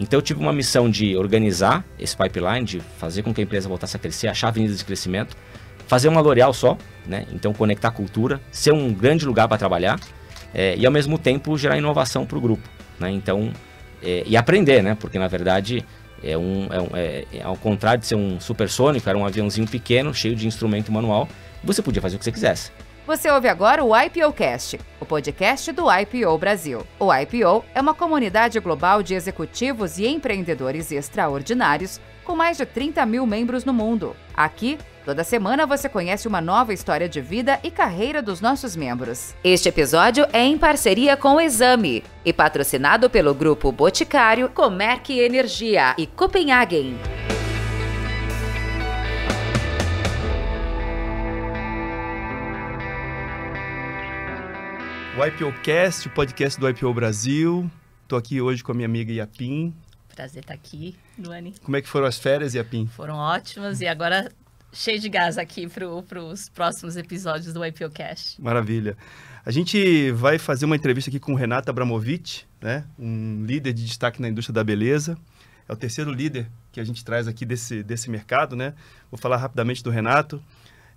Então eu tive uma missão de organizar esse pipeline, de fazer com que a empresa voltasse a crescer, achar avenidas de crescimento, fazer uma L'Oréal só, né? Então conectar a cultura, ser um grande lugar para trabalhar é, e ao mesmo tempo gerar inovação para o grupo, né? Então é, e aprender, né? Porque na verdade é um, é um é, é, ao contrário de ser um supersônico, era um aviãozinho pequeno, cheio de instrumento manual, você podia fazer o que você quisesse. Você ouve agora o IPOcast, o podcast do IPO Brasil. O IPO é uma comunidade global de executivos e empreendedores extraordinários com mais de 30 mil membros no mundo. Aqui, toda semana você conhece uma nova história de vida e carreira dos nossos membros. Este episódio é em parceria com o Exame e patrocinado pelo grupo Boticário, Comerc Energia e Copenhagen. O IPOcast, o podcast do IPO Brasil. Estou aqui hoje com a minha amiga Iapim. Prazer estar tá aqui, Luane. Como é que foram as férias, Iapim? Foram ótimas e agora cheio de gás aqui para os próximos episódios do IPOcast. Maravilha. A gente vai fazer uma entrevista aqui com o Renato Abramovic, né? um líder de destaque na indústria da beleza. É o terceiro líder que a gente traz aqui desse, desse mercado, né? Vou falar rapidamente do Renato.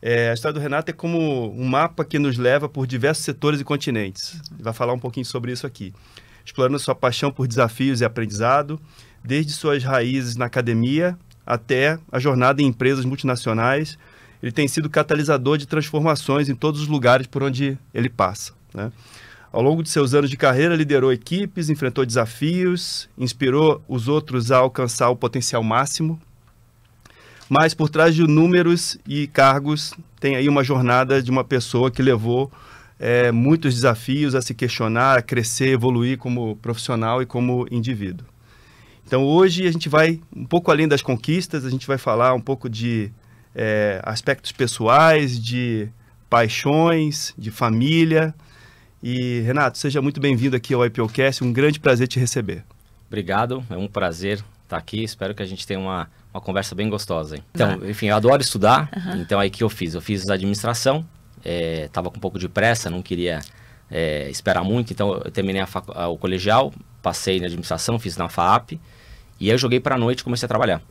É, a história do Renato é como um mapa que nos leva por diversos setores e continentes. Ele vai falar um pouquinho sobre isso aqui. Explorando sua paixão por desafios e aprendizado, desde suas raízes na academia até a jornada em empresas multinacionais, ele tem sido catalisador de transformações em todos os lugares por onde ele passa. Né? Ao longo de seus anos de carreira, liderou equipes, enfrentou desafios, inspirou os outros a alcançar o potencial máximo mas por trás de números e cargos tem aí uma jornada de uma pessoa que levou é, muitos desafios a se questionar, a crescer, evoluir como profissional e como indivíduo. Então hoje a gente vai um pouco além das conquistas, a gente vai falar um pouco de é, aspectos pessoais, de paixões, de família. E Renato, seja muito bem-vindo aqui ao IPOcast, um grande prazer te receber. Obrigado, é um prazer estar tá aqui. Espero que a gente tenha uma, uma conversa bem gostosa. Hein? Então, ah. enfim, eu adoro estudar. Uhum. Então, aí que eu fiz? Eu fiz administração. Estava é, com um pouco de pressa, não queria é, esperar muito. Então, eu terminei a fac... o colegial, passei na administração, fiz na FAP E aí eu joguei para a noite e comecei a trabalhar.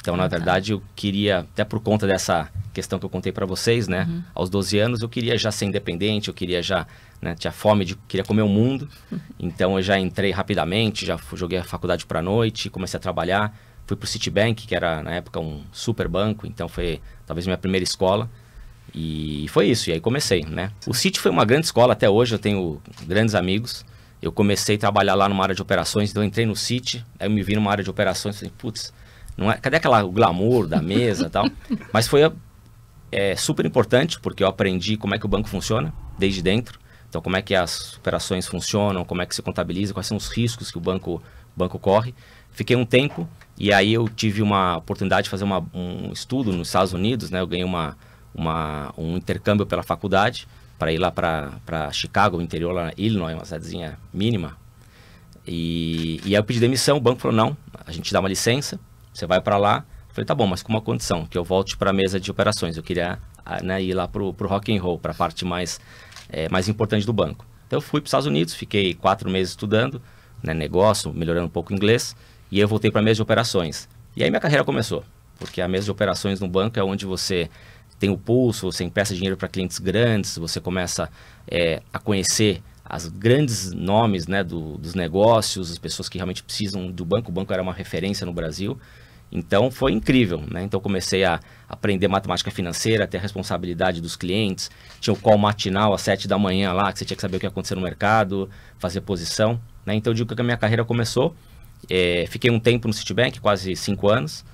Então, na ah, tá. verdade, eu queria, até por conta dessa questão que eu contei para vocês, né? Uhum. Aos 12 anos eu queria já ser independente, eu queria já, né, tinha fome de queria comer o mundo. Então eu já entrei rapidamente, já joguei a faculdade para noite, comecei a trabalhar, fui pro Citibank, que era na época um super banco, então foi talvez minha primeira escola. E foi isso, e aí comecei, né? O City foi uma grande escola até hoje, eu tenho grandes amigos. Eu comecei a trabalhar lá numa área de operações, então eu entrei no City, aí eu me vi numa área de operações, falei, putz, não é, cadê aquela o glamour da mesa tal? Mas foi é, super importante, porque eu aprendi como é que o banco funciona desde dentro. Então, como é que as operações funcionam, como é que se contabiliza, quais são os riscos que o banco, banco corre. Fiquei um tempo e aí eu tive uma oportunidade de fazer uma, um estudo nos Estados Unidos, né? Eu ganhei uma, uma, um intercâmbio pela faculdade para ir lá para Chicago, interior, lá na Illinois, uma cidadezinha mínima. E, e aí eu pedi demissão, o banco falou, não, a gente dá uma licença. Você vai para lá. Eu falei, tá bom, mas com uma condição, que eu volte para a mesa de operações. Eu queria ah, né, ir lá para o rock and roll, para a parte mais, é, mais importante do banco. Então eu fui para os Estados Unidos, fiquei quatro meses estudando, né, negócio, melhorando um pouco o inglês, e eu voltei para a mesa de operações. E aí minha carreira começou, porque a mesa de operações no banco é onde você tem o pulso, você empresta dinheiro para clientes grandes, você começa é, a conhecer as grandes nomes né, do, dos negócios, as pessoas que realmente precisam do banco. O banco era uma referência no Brasil. Então foi incrível, né? Então comecei a aprender matemática financeira, ter a responsabilidade dos clientes, tinha o call matinal às 7 da manhã lá, que você tinha que saber o que ia acontecer no mercado, fazer posição, né? Então eu digo que a minha carreira começou, é, fiquei um tempo no Citibank, quase 5 anos,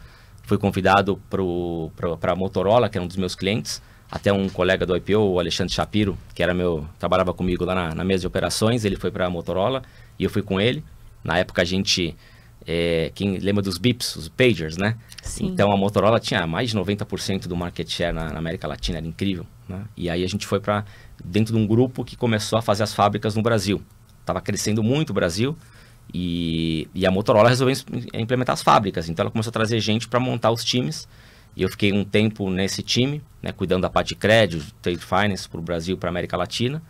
fui convidado para a Motorola, que era um dos meus clientes, até um colega do IPO, o Alexandre Shapiro, que era meu, trabalhava comigo lá na, na mesa de operações, ele foi para a Motorola e eu fui com ele. Na época a gente é, quem lembra dos bips, os pagers, né? Sim. Então a Motorola tinha mais de 90% do market share na, na, América Latina, era incrível. Né? E aí a gente foi para dentro de um grupo que começou a fazer as fábricas no Brasil. Estava crescendo muito o Brasil e, e, a Motorola resolveu implementar as fábricas. Então ela começou a trazer gente para montar os times. E eu fiquei um tempo nesse time, né, cuidando da parte de crédito, trade finance para o Brasil, para a América Latina.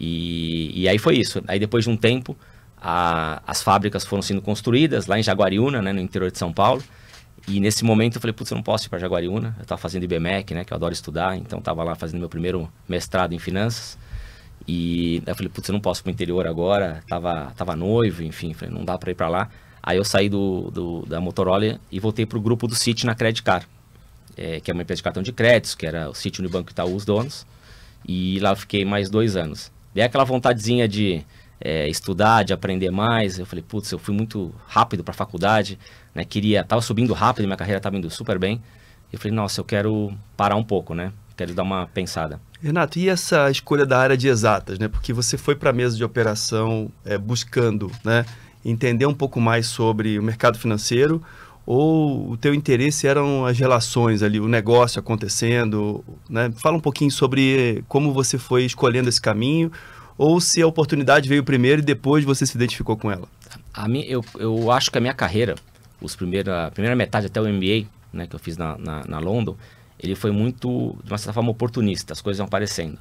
E, e aí foi isso. Aí depois de um tempo a, as fábricas foram sendo construídas lá em Jaguariúna, né, no interior de São Paulo. E nesse momento eu falei, putz, eu não posso ir para Jaguariúna. Eu estava fazendo IBMEC, né, que eu adoro estudar, então estava lá fazendo meu primeiro mestrado em finanças. E eu falei, putz, eu não posso para o interior agora. Tava, tava noivo, enfim, falei, não dá para ir para lá. Aí eu saí do, do, da Motorola e voltei para o grupo do City na Credit Car, é, que é uma empresa de cartão de créditos, que era o Citi Unibanco Itaú, os donos. E lá eu fiquei mais dois anos. Daí aquela vontadezinha de é, estudar, de aprender mais. Eu falei, putz, eu fui muito rápido para a faculdade, né? Queria, tava subindo rápido, minha carreira estava indo super bem. Eu falei, nossa, eu quero parar um pouco, né? Quero dar uma pensada. Renato, e essa escolha da área de exatas, né? Porque você foi para a mesa de operação é, buscando, né? Entender um pouco mais sobre o mercado financeiro ou o teu interesse eram as relações ali, o negócio acontecendo, né? Fala um pouquinho sobre como você foi escolhendo esse caminho, ou se a oportunidade veio primeiro e depois você se identificou com ela? A minha, eu, eu acho que a minha carreira, os primeira, a primeira metade até o MBA, né, que eu fiz na, na, na London, ele foi muito, de uma certa forma, oportunista, as coisas vão aparecendo.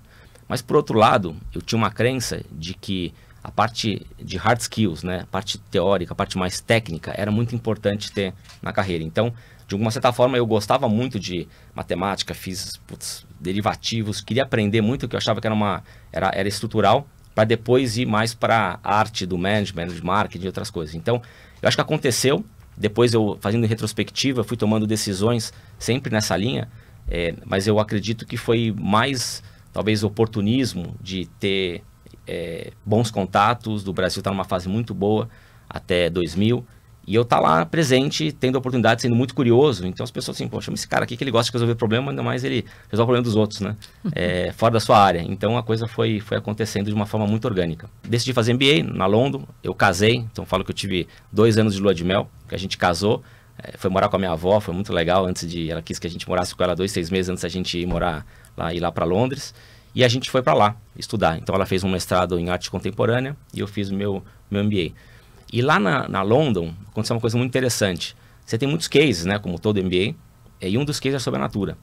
Mas, por outro lado, eu tinha uma crença de que a parte de hard skills, né, a parte teórica, a parte mais técnica, era muito importante ter na carreira. Então, de uma certa forma, eu gostava muito de matemática, fiz putz, derivativos, queria aprender muito, que eu achava que era, uma, era, era estrutural, para depois ir mais para a arte do management, de marketing e outras coisas. Então, eu acho que aconteceu, depois eu, fazendo retrospectiva, fui tomando decisões sempre nessa linha, é, mas eu acredito que foi mais, talvez, oportunismo de ter é, bons contatos, do Brasil estar tá numa fase muito boa até 2000, e eu tá lá presente, tendo a oportunidade, sendo muito curioso. Então as pessoas assim, pô, chama esse cara aqui que ele gosta de resolver problema, ainda mais ele resolve o problema dos outros, né? É, fora da sua área. Então a coisa foi, foi acontecendo de uma forma muito orgânica. Decidi fazer MBA na Londres, eu casei, então falo que eu tive dois anos de lua de mel, que a gente casou. É, foi morar com a minha avó, foi muito legal. Antes de ela quis que a gente morasse com ela dois, seis meses antes da gente ir morar lá, ir lá para Londres. E a gente foi para lá estudar. Então ela fez um mestrado em arte contemporânea e eu fiz o meu, meu MBA. E lá na, na London aconteceu uma coisa muito interessante. Você tem muitos cases, né, como todo MBA, é, e um dos cases é sobre a Natura.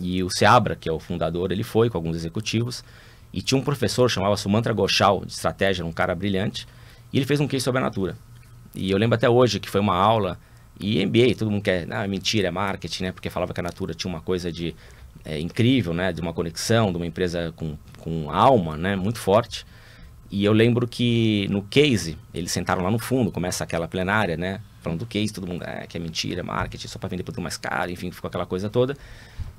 E o Seabra, que é o fundador, ele foi com alguns executivos, e tinha um professor, chamava Sumantra Goshal, de estratégia, um cara brilhante, e ele fez um case sobre a Natura. E eu lembro até hoje que foi uma aula, e MBA, todo mundo quer, ah, mentira, é marketing, né, porque falava que a Natura tinha uma coisa de é, incrível, né, de uma conexão, de uma empresa com, com alma, né, muito forte. E eu lembro que no case, eles sentaram lá no fundo, começa aquela plenária, né? Falando do case, todo mundo, é, que é mentira, é marketing, só para vender produto mais caro, enfim, ficou aquela coisa toda.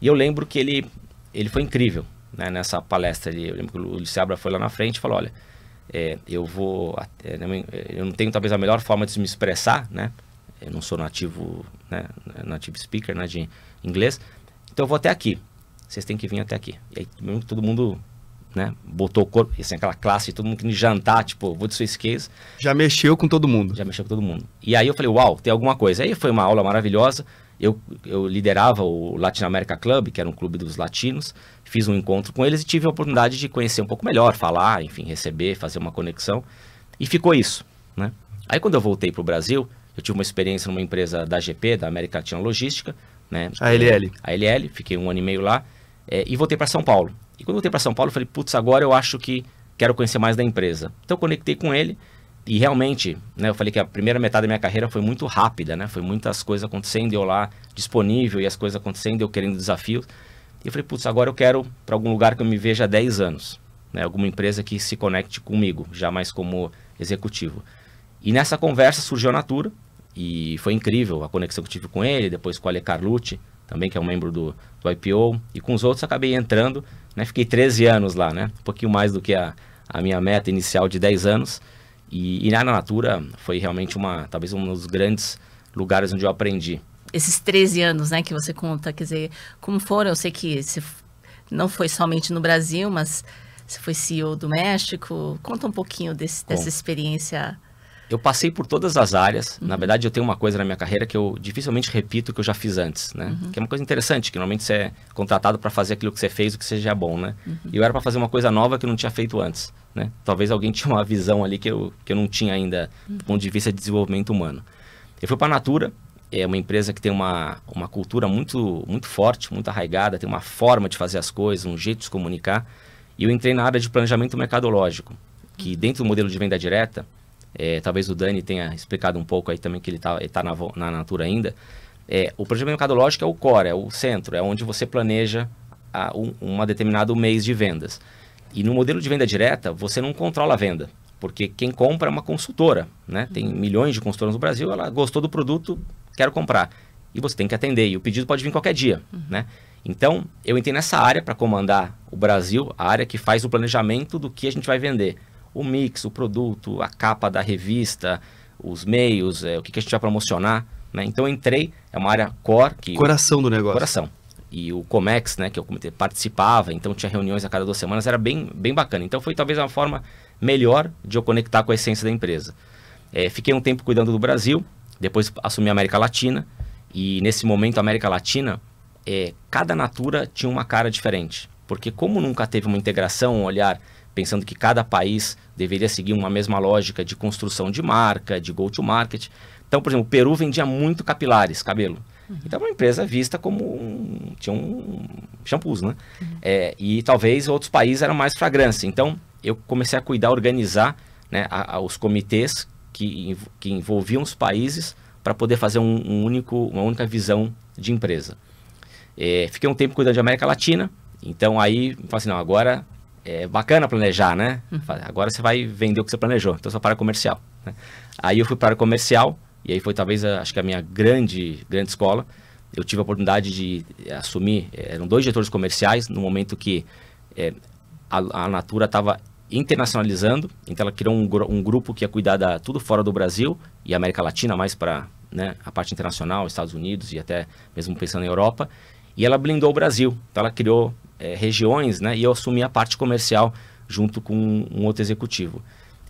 E eu lembro que ele, ele foi incrível, né? Nessa palestra, ali, eu lembro que o Luciabra foi lá na frente e falou, olha, é, eu vou, né, eu não tenho talvez a melhor forma de me expressar, né? Eu não sou nativo, né? Nativo speaker, né? De inglês. Então eu vou até aqui. Vocês têm que vir até aqui. E aí todo mundo né? Botou o corpo, assim, aquela classe, todo mundo querendo jantar, tipo, vou de suisquês. Já mexeu com todo mundo. Já mexeu com todo mundo. E aí eu falei, uau, tem alguma coisa. Aí foi uma aula maravilhosa. Eu, eu liderava o Latin America Club, que era um clube dos latinos. Fiz um encontro com eles e tive a oportunidade de conhecer um pouco melhor, falar, enfim, receber, fazer uma conexão. E ficou isso, né? Aí quando eu voltei para o Brasil, eu tive uma experiência numa empresa da GP, da América Latina Logística, né? A LL. A LL, fiquei um ano e meio lá. É, e voltei para São Paulo. E quando eu voltei para São Paulo, eu falei, putz, agora eu acho que quero conhecer mais da empresa. Então eu conectei com ele e realmente, né, eu falei que a primeira metade da minha carreira foi muito rápida, né? Foi muitas coisas acontecendo, eu lá disponível e as coisas acontecendo, eu querendo desafios. E eu falei, putz, agora eu quero para algum lugar que eu me veja há 10 anos, né? Alguma empresa que se conecte comigo, já mais como executivo. E nessa conversa surgiu a Natura e foi incrível a conexão que eu tive com ele, depois com o Ale Carlucci, também que é um membro do, do IPO, e com os outros acabei entrando, né? Fiquei 13 anos lá, né? Um pouquinho mais do que a, a minha meta inicial de 10 anos. E, e na Natura foi realmente uma, talvez um dos grandes lugares onde eu aprendi. Esses 13 anos, né, que você conta, quer dizer, como foram? Eu sei que você não foi somente no Brasil, mas você foi CEO do México. Conta um pouquinho desse, dessa experiência eu passei por todas as áreas. Uhum. Na verdade, eu tenho uma coisa na minha carreira que eu dificilmente repito o que eu já fiz antes, né? Uhum. Que é uma coisa interessante, que normalmente você é contratado para fazer aquilo que você fez, o que seja bom, né? Uhum. E eu era para fazer uma coisa nova que eu não tinha feito antes, né? Talvez alguém tinha uma visão ali que eu, que eu não tinha ainda do uhum. ponto de vista de desenvolvimento humano. Eu fui para a Natura, é uma empresa que tem uma, uma cultura muito, muito forte, muito arraigada, tem uma forma de fazer as coisas, um jeito de se comunicar. E eu entrei na área de planejamento mercadológico, que uhum. dentro do modelo de venda direta, é, talvez o Dani tenha explicado um pouco aí também que ele está tá na, na Natura ainda. É, o projeto mercadológico é o core, é o centro, é onde você planeja a, um uma determinado mês de vendas. E no modelo de venda direta, você não controla a venda, porque quem compra é uma consultora, né? Tem uhum. milhões de consultoras no Brasil, ela gostou do produto, quero comprar. E você tem que atender, e o pedido pode vir qualquer dia, uhum. né? Então, eu entrei nessa área para comandar o Brasil, a área que faz o planejamento do que a gente vai vender o mix, o produto, a capa da revista, os meios, é, o que, que a gente vai promocionar. Né? Então eu entrei, é uma área core. Que coração do negócio. Coração. E o Comex, né, que eu é participava, então tinha reuniões a cada duas semanas, era bem, bem bacana. Então foi talvez uma forma melhor de eu conectar com a essência da empresa. É, fiquei um tempo cuidando do Brasil, depois assumi a América Latina, e nesse momento a América Latina, é, cada natura tinha uma cara diferente. Porque como nunca teve uma integração, um olhar pensando que cada país deveria seguir uma mesma lógica de construção de marca, de go-to-market. Então, por exemplo, o Peru vendia muito capilares, cabelo. Uhum. Então, é uma empresa vista como um, tinha um shampoos, né? Uhum. É, e talvez outros países eram mais fragrância. Então, eu comecei a cuidar, organizar né, a, a, os comitês que, que envolviam os países para poder fazer um, um, único, uma única visão de empresa. É, fiquei um tempo cuidando de América Latina, então aí, falei assim, não, agora é bacana planejar, né? Uhum. Agora você vai vender o que você planejou, então você é para comercial. Né? Aí eu fui para comercial, e aí foi talvez, a, ah, acho que a minha grande, grande escola. Eu tive a oportunidade de eh, assumir, eh, eram dois diretores comerciais, no momento que é, a, a Natura estava internacionalizando, então ela criou um, um, grupo que ia cuidar da tudo fora do Brasil e América Latina, mais para né, a parte internacional, Estados Unidos e até mesmo pensando em Europa. E ela blindou o Brasil, então ela criou é, regiões, né? E eu assumi a parte comercial junto com um outro executivo.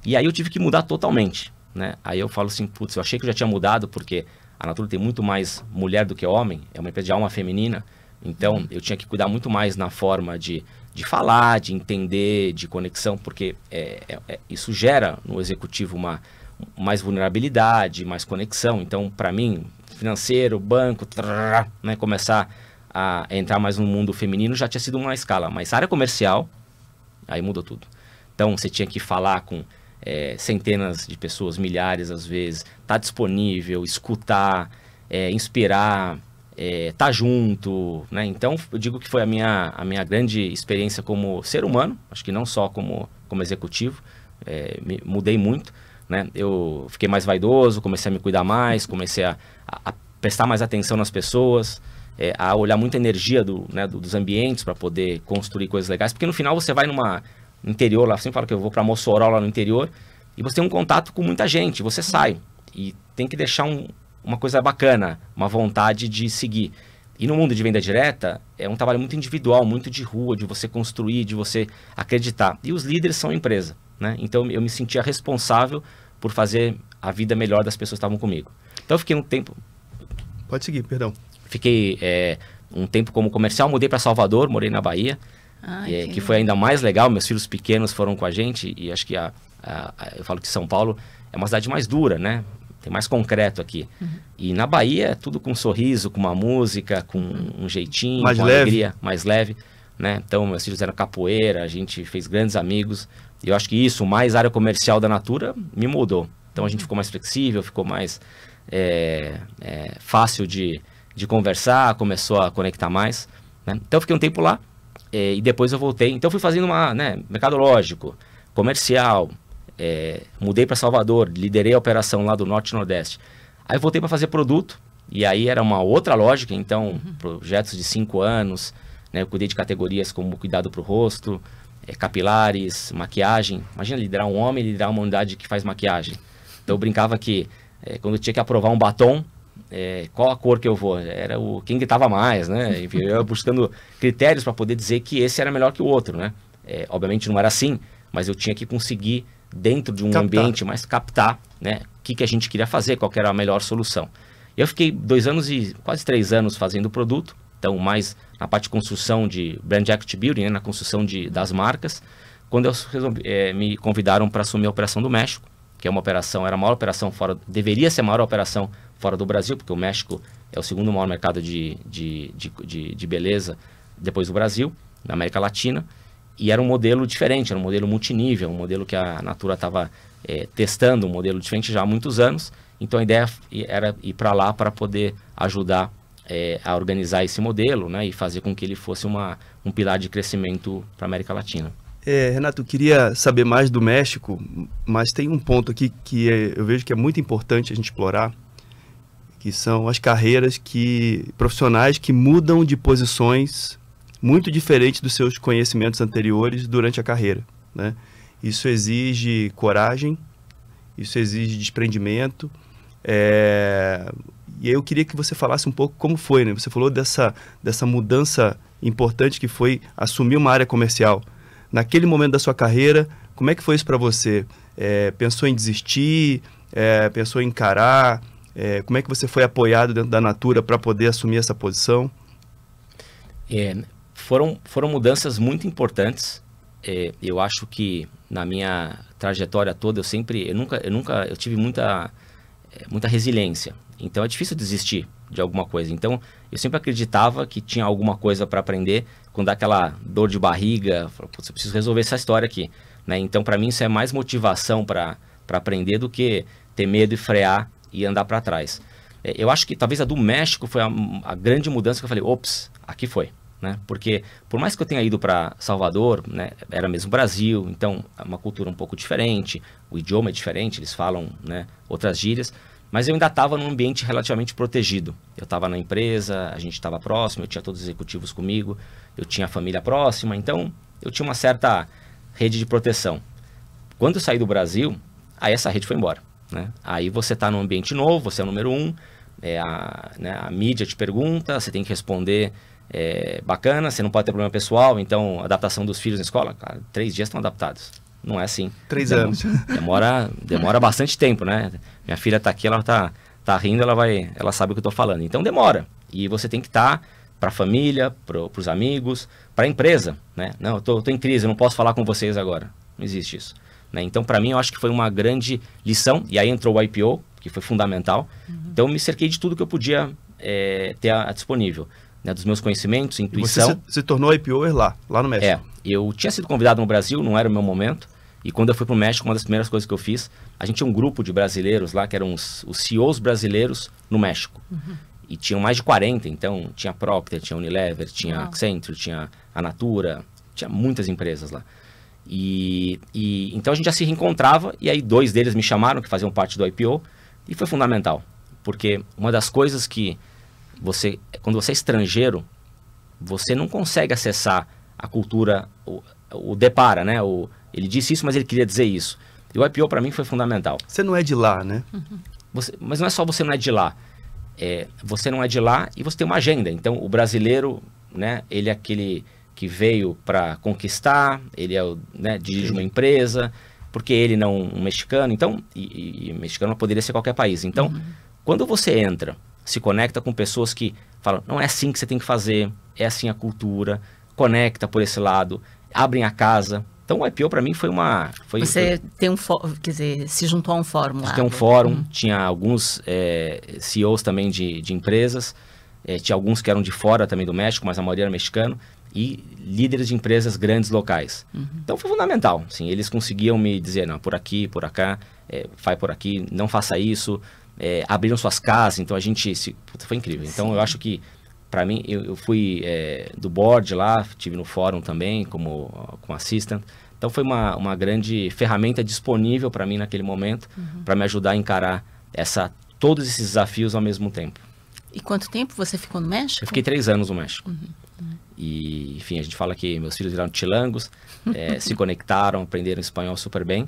E aí eu tive que mudar totalmente, né? Aí eu falo assim, putz, eu achei que eu já tinha mudado porque a Natura tem muito mais mulher do que homem, é uma empresa de alma feminina, então eu tinha que cuidar muito mais na forma de, de falar, de entender, de conexão, porque é, é, é isso gera no executivo uma mais vulnerabilidade, mais conexão. Então, para mim, financeiro, banco, né, começar a entrar mais no mundo feminino já tinha sido uma escala, mas área comercial, aí mudou tudo. Então você tinha que falar com é, centenas de pessoas, milhares às vezes, tá disponível, escutar, é, inspirar, é, tá junto, né? Então eu digo que foi a minha, a minha grande experiência como ser humano, acho que não só como, como executivo, é, me, mudei muito, né? Eu fiquei mais vaidoso, comecei a me cuidar mais, comecei a, a, a prestar mais atenção nas pessoas, é, a olhar muita energia do, né, do, dos ambientes para poder construir coisas legais, porque no final você vai numa interior lá, sempre falo que eu vou para Mossoró lá no interior e você tem um contato com muita gente, você sai e tem que deixar um, uma coisa bacana, uma vontade de seguir. E no mundo de venda direta, é um trabalho muito individual, muito de rua, de você construir, de você acreditar. E os líderes são a empresa, né? Então eu me sentia responsável por fazer a vida melhor das pessoas que estavam comigo. Então eu fiquei um tempo. Pode seguir, perdão. Fiquei é, um tempo como comercial, mudei para Salvador, morei na Bahia, ah, é, que foi ainda mais legal. Meus filhos pequenos foram com a gente e acho que a, a, a, eu falo que São Paulo é uma cidade mais dura, né? Tem mais concreto aqui. Uhum. E na Bahia é tudo com um sorriso, com uma música, com um uhum. jeitinho, mais com leve. alegria, mais leve. Né? Então, meus filhos eram capoeira, a gente fez grandes amigos. E eu acho que isso, mais área comercial da Natura, me mudou. Então, a gente uhum. ficou mais flexível, ficou mais é, é, fácil de, de conversar, começou a conectar mais. Né? Então eu fiquei um tempo lá é, e depois eu voltei. Então eu fui fazendo uma, né, mercadológico, comercial, é, mudei para Salvador, liderei a operação lá do Norte e Nordeste. Aí voltei para fazer produto e aí era uma outra lógica, então uhum. projetos de cinco anos, né, eu cuidei de categorias como cuidado para o rosto, é, capilares, maquiagem. Imagina liderar um homem, liderar uma unidade que faz maquiagem. Então eu brincava que é, quando eu tinha que aprovar um batom, é, qual a cor que eu vou? Era o quem gritava mais, né? Enfim, eu ia buscando critérios para poder dizer que esse era melhor que o outro, né? É, obviamente não era assim, mas eu tinha que conseguir, dentro de um captar. ambiente mais, captar né, o que, que a gente queria fazer, qual que era a melhor solução. Eu fiquei dois anos e quase três anos fazendo o produto, então mais na parte de construção de brand equity building, né, na construção de, das marcas, quando eu resolvi, é, me convidaram para assumir a operação do México que é uma operação, era a maior operação fora, deveria ser a maior operação fora do Brasil, porque o México é o segundo maior mercado de, de, de, de, de beleza depois do Brasil, na América Latina, e era um modelo diferente, era um modelo multinível, um modelo que a Natura estava é, eh, testando, um modelo diferente já há muitos anos, então a ideia era ir para lá para poder ajudar é, a organizar esse modelo né, e fazer com que ele fosse uma, um pilar de crescimento para a América Latina. É, Renato, eu queria saber mais do México, mas tem um ponto aqui que é, eu vejo que é muito importante a gente explorar, que são as carreiras que profissionais que mudam de posições muito diferentes dos seus conhecimentos anteriores durante a carreira. Né? Isso exige coragem, isso exige desprendimento. É... E eu queria que você falasse um pouco como foi, né? Você falou dessa, dessa mudança importante que foi assumir uma área comercial naquele momento da sua carreira, como é que foi isso para você? É, pensou em desistir? É, pensou em encarar? É, como é que você foi apoiado dentro da Natura para poder assumir essa posição? É, foram, foram mudanças muito importantes. É, eu acho que na minha trajetória toda eu sempre, eu nunca, eu nunca, eu tive muita, é, muita resiliência. Então é difícil desistir de alguma coisa. Então, eu sempre acreditava que tinha alguma coisa para aprender quando dá aquela dor de barriga, você precisa resolver essa história aqui, né? Então, para mim isso é mais motivação para para aprender do que ter medo e frear e andar para trás. É, eu acho que talvez a do México foi a, a grande mudança que eu falei, ops, aqui foi. Né? Porque por mais que eu tenha ido para Salvador, né, era mesmo Brasil, então é uma cultura um pouco diferente, o idioma é diferente, eles falam né, outras gírias, mas eu ainda estava num ambiente relativamente protegido. Eu estava na empresa, a gente estava próximo, eu tinha todos os executivos comigo, eu tinha a família próxima, então eu tinha uma certa rede de proteção. Quando eu saí do Brasil, aí essa rede foi embora. Né? Aí você está num ambiente novo, você é o número um, é a, né, a, mídia te pergunta, você tem que responder é, bacana, você não pode ter problema pessoal, então adaptação dos filhos na escola, cara, três dias estão adaptados não é assim. Três demora, anos. Demora, demora bastante tempo, né? Minha filha tá aqui, ela tá, tá rindo, ela vai, ela sabe o que eu tô falando. Então demora. E você tem que estar tá para a família, para os amigos, para a empresa, né? Não, eu tô, tô, em crise, eu não posso falar com vocês agora. Não existe isso. Né? Então, para mim, eu acho que foi uma grande lição. E aí entrou o IPO, que foi fundamental. Uhum. Então, eu me cerquei de tudo que eu podia é, ter a, a disponível. Né, dos meus conhecimentos, intuição. E você se, se tornou IPOer lá, lá no México. É, eu tinha sido convidado no Brasil, não era o meu momento, e quando eu fui para o México, uma das primeiras coisas que eu fiz, a gente tinha um grupo de brasileiros lá, que eram os, os CEOs brasileiros no México. Uhum. E tinham mais de 40, então tinha Procter, tinha Unilever, tinha Accenture, tinha a Natura, tinha muitas empresas lá. E, e, então a gente já se reencontrava e aí dois deles me chamaram que faziam parte do IPO e foi fundamental porque uma das coisas que você quando você é estrangeiro você não consegue acessar a cultura o, o depara né o, ele disse isso, mas ele queria dizer isso. E o IPO para mim foi fundamental. Você não é de lá, né? Uhum. Você, mas não é só você não é de lá. É, você não é de lá e você tem uma agenda. Então, o brasileiro, né, ele é aquele que veio para conquistar, ele é o, né, dirige uma empresa, porque ele não um mexicano, então, e, e mexicano poderia ser qualquer país. Então, uhum. quando você entra, se conecta com pessoas que falam, não é assim que você tem que fazer, é assim a cultura, conecta por esse lado, abrem a casa, então o IPO para mim foi uma. Foi, Você foi... tem um quer dizer, se juntou a um fórum lá. Tem um fórum, uhum. tinha alguns é, eh, CEOs também de, de empresas, é, tinha alguns que eram de fora também do México, mas a maioria era mexicano, e líderes de empresas grandes locais. Uhum. Então foi fundamental. Assim, eles conseguiam me dizer, não, por aqui, por acá, é, vai por aqui, não faça isso. É, abriram suas casas, então a gente. Se... Puta, foi incrível. Então Sim. eu acho que para mim, eu, eu fui é, do board lá, tive no fórum também como, como assistant. Então foi uma, uma grande ferramenta disponível para mim naquele momento, uhum. para me ajudar a encarar essa, todos esses desafios ao mesmo tempo. E quanto tempo você ficou no México? Eu fiquei três anos no México. Uhum. Uhum. E, enfim, a gente fala que meus filhos viraram tilangos, é, eh, se conectaram, aprenderam espanhol super bem.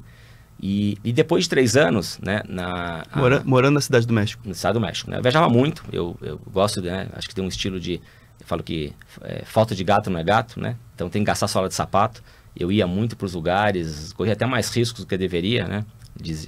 E, e, depois de três anos, né, na... A, morando na Cidade do México. Na Cidade do México, né? Eu viajava muito, eu, eu gosto, né? Acho que tem um estilo de... Eu falo que é, falta de gato não é gato, né? Então tem que gastar sola de sapato eu ia muito para os lugares, corria até mais riscos do que eu deveria, né?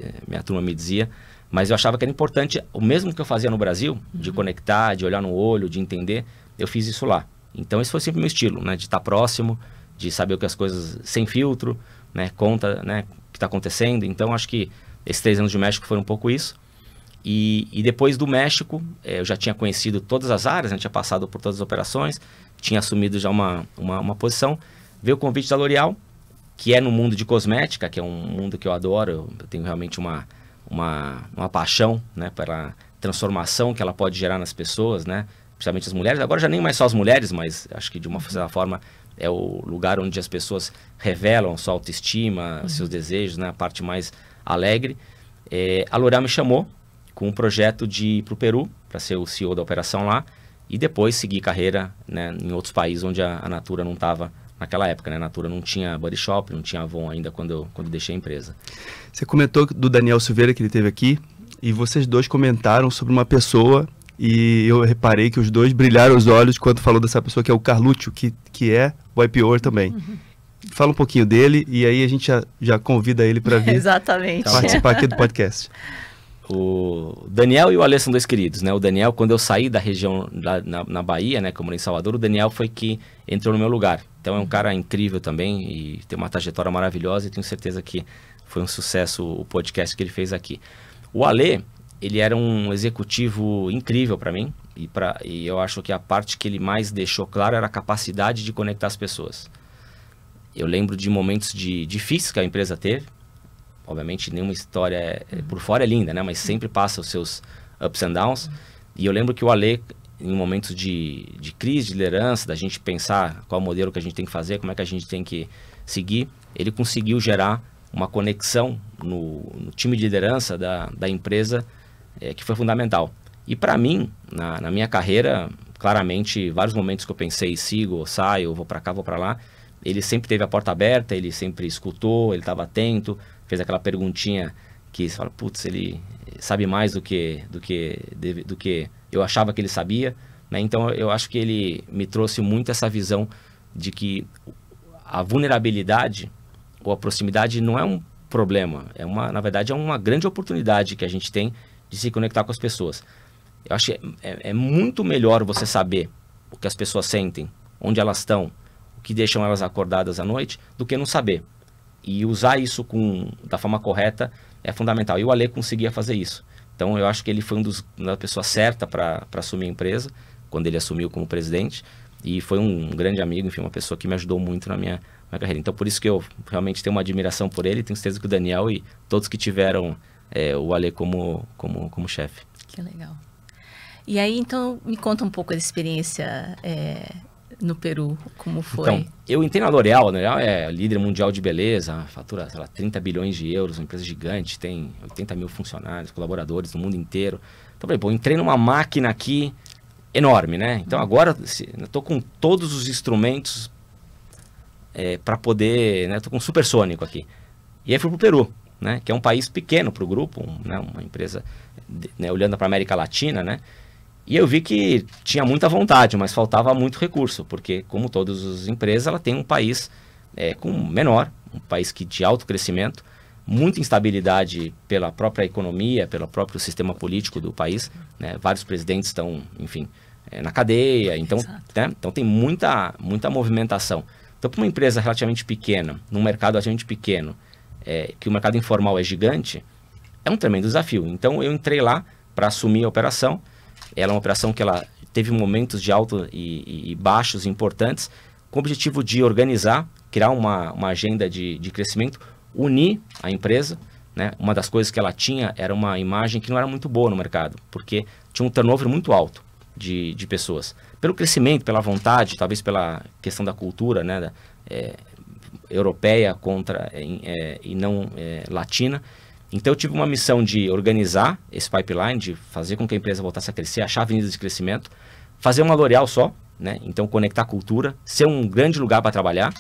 Eh, minha turma me dizia. Mas eu achava que era importante, o mesmo que eu fazia no Brasil, uhum. de conectar, de olhar no olho, de entender, eu fiz isso lá. Então, esse foi sempre meu estilo, né? De estar tá próximo, de saber o que as coisas, sem filtro, né? Conta, né? O que está acontecendo. Então, acho que esses três anos de México foram um pouco isso. E, e depois do México, eh, eu já tinha conhecido todas as áreas, né? tinha passado por todas as operações, tinha assumido já uma, uma, uma posição ver o convite da L'Oréal, que é no mundo de cosmética, que é um mundo que eu adoro, eu tenho realmente uma, uma, uma paixão né, pela transformação que ela pode gerar nas pessoas, né? principalmente as mulheres, agora já nem mais só as mulheres, mas acho que de uma certa forma é o lugar onde as pessoas revelam sua autoestima, uhum. seus desejos, né? a parte mais alegre. É, a L'Oréal me chamou com um projeto de ir para o Peru, para ser o CEO da operação lá, e depois seguir carreira né, em outros países onde a, a Natura não estava naquela época, né? Natura não tinha Body Shop, não tinha Avon ainda quando eu, quando eu deixei a empresa. Você comentou do Daniel Silveira que ele teve aqui e vocês dois comentaram sobre uma pessoa e eu reparei que os dois brilharam os olhos quando falou dessa pessoa que é o Carlúcio, que, que é o IPO também. Uhum. Fala um pouquinho dele e aí a gente já, já convida ele para vir Exatamente. participar aqui do podcast. o Daniel e o Alê são dois queridos, né? O Daniel, quando eu saí da região da, na, na Bahia, né? Que eu morei em Salvador, o Daniel foi que entrou no meu lugar. Então é um cara incrível também e tem uma trajetória maravilhosa e tenho certeza que foi um sucesso o podcast que ele fez aqui. O Alê, ele era um executivo incrível para mim e, pra, e eu acho que a parte que ele mais deixou claro era a capacidade de conectar as pessoas. Eu lembro de momentos de, difíceis que a empresa teve, Obviamente, nenhuma história é, por fora é linda, né? Mas sempre passa os seus ups and downs. E eu lembro que o Ale, em momentos de, de crise, de liderança, da gente pensar qual modelo que a gente tem que fazer, como é que a gente tem que seguir, ele conseguiu gerar uma conexão no, no time de liderança da, da empresa é, que foi fundamental. E para mim, na, na, minha carreira, claramente, vários momentos que eu pensei, sigo, saio, vou para cá, vou para lá, ele sempre teve a porta aberta, ele sempre escutou, ele estava atento, fez aquela perguntinha que você fala, putz, ele sabe mais do que, do, que, do que eu achava que ele sabia. Né? Então, eu acho que ele me trouxe muito essa visão de que a vulnerabilidade ou a proximidade não é um problema, é uma, na verdade, é uma grande oportunidade que a gente tem de se conectar com as pessoas. Eu acho que é, é, é muito melhor você saber o que as pessoas sentem, onde elas estão, o que deixam elas acordadas à noite, do que não saber e usar isso com, da forma correta é fundamental. E o Ale conseguia fazer isso. Então eu acho que ele foi um dos, uma pessoa certa para assumir a empresa, quando ele assumiu como presidente. E foi um grande amigo, enfim, uma pessoa que me ajudou muito na minha, na minha carreira. Então por isso que eu realmente tenho uma admiração por ele. Tenho certeza que o Daniel e todos que tiveram é, o Ale como, como, como chefe. Que legal. E aí, então, me conta um pouco da experiência é, no Peru? Como foi? Então, eu entrei na L'Oréal, L'Oréal é líder mundial de beleza, fatura lá, 30 bilhões de euros, uma empresa gigante, tem 80 mil funcionários, colaboradores no mundo inteiro. Então, falei, pô, entrei numa máquina aqui enorme, né? Então, agora estou tô com todos os instrumentos é, para poder, né? Tô com um supersônico aqui. E aí fui pro Peru, né? Que é um país pequeno para o grupo, um, né? Uma empresa, né? olhando para América Latina, né? E eu vi que tinha muita vontade, mas faltava muito recurso, porque, como todas as empresas, ela tem um país é, com menor, um país que de alto crescimento, muita instabilidade pela própria economia, pelo próprio sistema político do país. Né? Vários presidentes estão, enfim, é, na cadeia. Então, né? então tem muita, muita movimentação. Então, para uma empresa relativamente pequena, num mercado relativamente pequeno, é, que o mercado informal é gigante, é um tremendo desafio. Então, eu entrei lá para assumir a operação ela é uma operação que ela teve momentos de alto e, e baixos importantes, com o objetivo de organizar, criar uma, uma agenda de, de crescimento, unir a empresa. Né? Uma das coisas que ela tinha era uma imagem que não era muito boa no mercado, porque tinha um turnover muito alto de, de pessoas. Pelo crescimento, pela vontade, talvez pela questão da cultura né? É, europeia contra é, e não é, latina, então eu tive uma missão de organizar esse pipeline, de fazer com que a empresa voltasse a crescer, achar avenidas de crescimento, fazer uma L'Oréal só, né? Então conectar a cultura, ser um grande lugar para trabalhar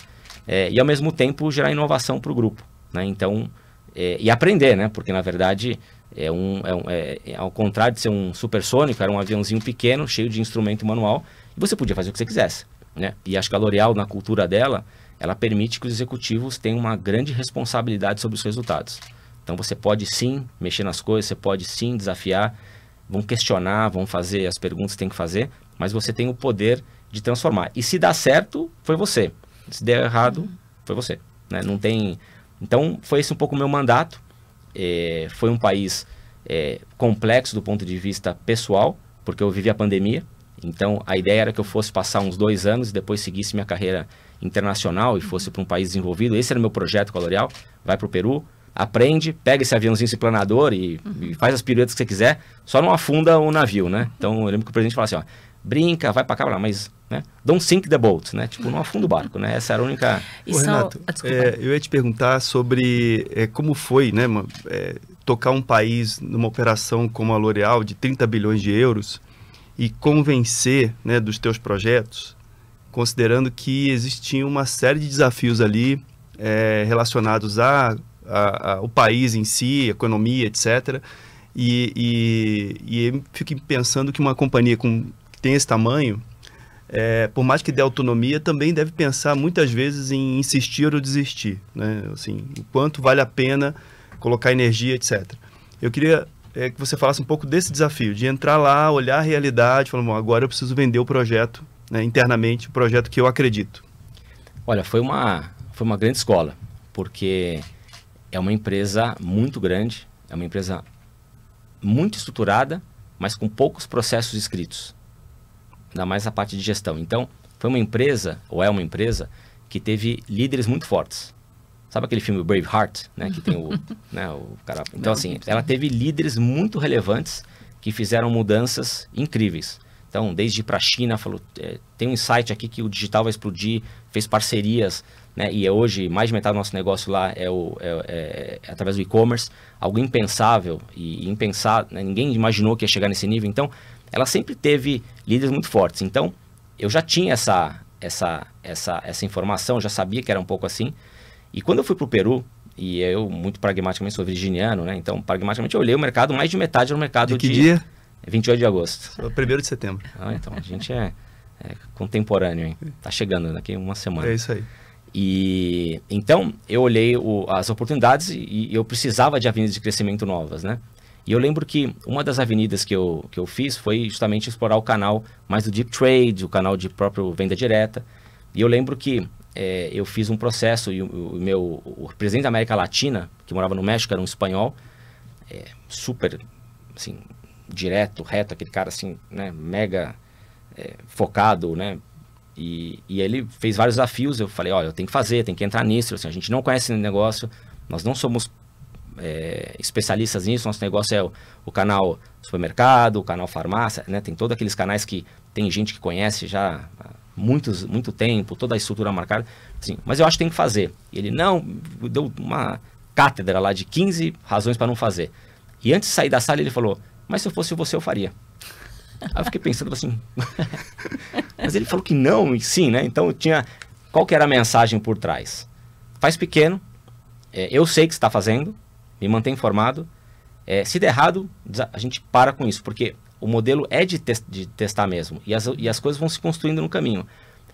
é, e ao mesmo tempo gerar inovação para o grupo, né? Então é, e aprender, né? Porque na verdade é um, é um é, é, ao contrário de ser um supersônico, era um aviãozinho pequeno, cheio de instrumento manual e você podia fazer o que você quisesse, né? E acho que a L'Oréal na cultura dela, ela permite que os executivos tenham uma grande responsabilidade sobre os resultados. Então você pode sim mexer nas coisas, você pode sim desafiar, vão questionar, vão fazer as perguntas que tem que fazer, mas você tem o poder de transformar. E se dá certo, foi você. Se der errado, uhum. foi você. Né? Não tem. Então foi esse um pouco o meu mandato. É, foi um país é, complexo do ponto de vista pessoal, porque eu vivi a pandemia. Então a ideia era que eu fosse passar uns dois anos e depois seguisse minha carreira internacional e uhum. fosse para um país desenvolvido. Esse era o meu projeto com a L'Oréal. Vai para o Peru, aprende, pega esse aviãozinho, esse planador e, uhum. e, faz as piruetas que você quiser, só não afunda o navio, né? Então, eu lembro que o presidente falava assim, ó, brinca, vai para cá, mas, né? Don't sink the boat, né? Tipo, não afunda o barco, né? Essa era a única... Ô, só... Renato, ah, é, eu ia te perguntar sobre é, como foi, né, é, tocar um país numa operação como a L'Oréal de 30 bilhões de euros e convencer, né, dos teus projetos, considerando que existia uma série de desafios ali é, relacionados a a, a, o país em si, a economia, etc. E, e, e eu fico pensando que uma companhia com, que tem esse tamanho, é, por mais que dê autonomia, também deve pensar muitas vezes em insistir ou desistir. Né? Assim, o quanto vale a pena colocar energia, etc. Eu queria é, que você falasse um pouco desse desafio, de entrar lá, olhar a realidade, falar, agora eu preciso vender o projeto né, internamente, o projeto que eu acredito. Olha, foi uma, foi uma grande escola, porque é uma empresa muito grande, é uma empresa muito estruturada, mas com poucos processos escritos. Ainda mais a parte de gestão. Então, foi uma empresa, ou é uma empresa, que teve líderes muito fortes. Sabe aquele filme Braveheart, né? Que tem o, né, o cara... Então, assim, ela teve líderes muito relevantes que fizeram mudanças incríveis. Então, desde para a China, falou, é, tem um site aqui que o digital vai explodir, fez parcerias, né? E é hoje mais de metade do nosso negócio lá é, o, é, é, é através do e-commerce, algo impensável e impensável, né? ninguém imaginou que ia chegar nesse nível. Então, ela sempre teve líderes muito fortes. Então, eu já tinha essa essa essa essa informação, já sabia que era um pouco assim. E quando eu fui para o Peru, e eu muito pragmaticamente sou virginiano, né? Então, pragmaticamente eu olhei o mercado, mais de metade era o mercado de que de dia? 28 de agosto. 1 de setembro. Ah, então a gente é, é contemporâneo, hein? Tá chegando daqui uma semana. É isso aí. E então eu olhei o, as oportunidades e, e, eu precisava de avenidas de crescimento novas, né? E eu lembro que uma das avenidas que eu, que eu fiz foi justamente explorar o canal mais do deep trade, o canal de próprio venda direta. E eu lembro que é, eu fiz um processo e o, o meu o presidente da América Latina, que morava no México, era um espanhol, é, super assim direto, reto, aquele cara assim, né, mega é, focado, né, e, e ele fez vários desafios. Eu falei: olha, eu tenho que fazer, tem que entrar nisso. Assim, a gente não conhece esse negócio, nós não somos é, especialistas nisso. Nosso negócio é o, o, canal supermercado, o canal farmácia, né? Tem todos aqueles canais que tem gente que conhece já há muitos, muito tempo, toda a estrutura marcada. Assim, mas eu acho que tem que fazer. E ele não deu uma cátedra lá de 15 razões para não fazer. E antes de sair da sala, ele falou: Mas se eu fosse você, eu faria. Aí eu fiquei pensando assim. Mas ele falou que não, e sim, né? Então tinha. Qual que era a mensagem por trás? Faz pequeno. É, eu sei que está fazendo. Me mantém informado. É, se der errado, a gente para com isso, porque o modelo é de, te de testar mesmo. E as, e as coisas vão se construindo no caminho.